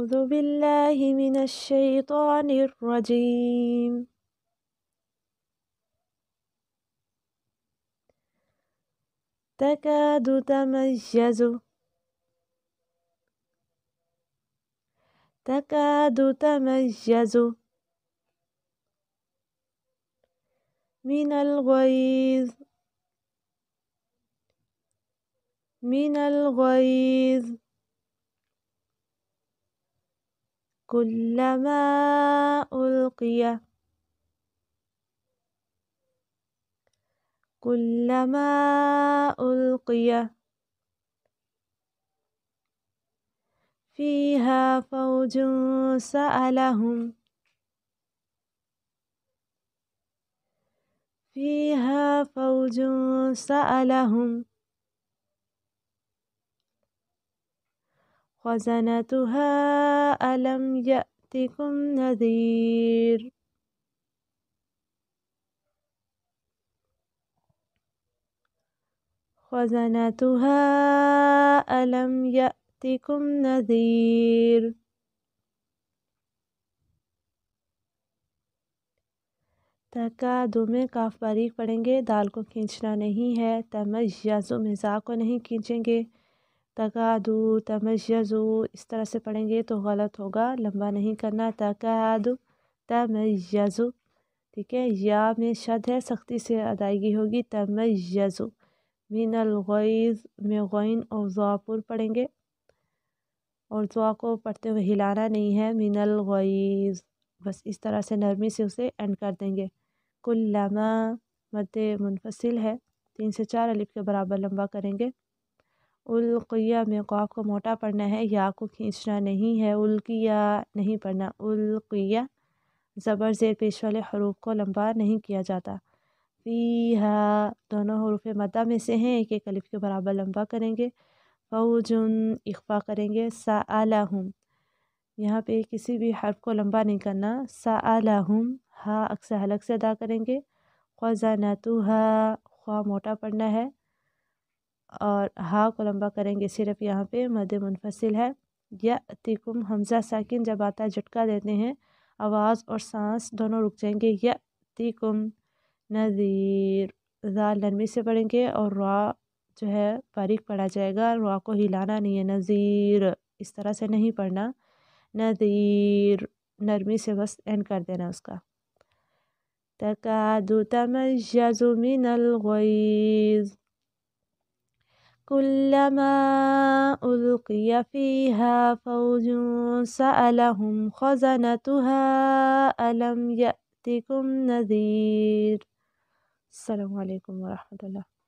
أعوذ بالله من الشيطان الرجيم تكاد تميز تكاد تميز من الغيظ من الغيظ كلما ألقي كلما ألقي فيها فوج سألهم فيها فوج سألهم خزنتها ألم يأتكم نذير خزنتها ألم يأتكم نذير تقادو میں کاف باریک پڑھیں گے دال کو کھینچنا نہیں ہے تمج یا زم مزاق کو نہیں کھینچیں گے تقادو تمجزو اس طرح سے پڑھیں گے تو غلط ہوگا لمبا نہیں کرنا تقادو تمجزو ٹھیک ہے یا میں شد ہے سختی سے ادائیگی ہوگی تمجزو من مین میں غین اور زوا پڑھیں گے اور زعا کو پڑھتے ہوئے ہلانا نہیں ہے مین الغیز بس اس طرح سے نرمی سے اسے اینڈ کر دیں گے کل لمحہ مد منفصل ہے تین سے چار الف کے برابر لمبا کریں گے القیہ میں یعنی قاف کو موٹا پڑھنا ہے یا کو کھینچنا نہیں ہے القیہ نہیں پڑھنا القیہ زبر زیر پیش والے حروف کو لمبا نہیں کیا جاتا فیہا دونوں حروف مدہ میں سے ہیں ایک ایک کلف کے برابر لمبا کریں گے فوجن اخفا کریں گے سآلہم یہاں پہ کسی بھی حرف کو لمبا نہیں کرنا سآلہم ہا اکثر حلق سے ادا کریں گے خوا خواہ موٹا پڑھنا ہے اور ہا کو لمبا کریں گے صرف یہاں پہ مد منفصل ہے یا تیکم حمزہ ساکن جب آتا ہے جھٹکا دیتے ہیں آواز اور سانس دونوں رک جائیں گے یا تیکم نذیر زال نرمی سے پڑھیں گے اور روا جو ہے باریک پڑھا جائے گا را کو ہلانا نہیں ہے نذیر اس طرح سے نہیں پڑھنا نذیر نرمی سے بس اینڈ کر دینا اس کا تکادو تمجز من الغیظ كلما ألقي فيها فوج سألهم خزنتها ألم يأتكم نذير السلام عليكم ورحمة الله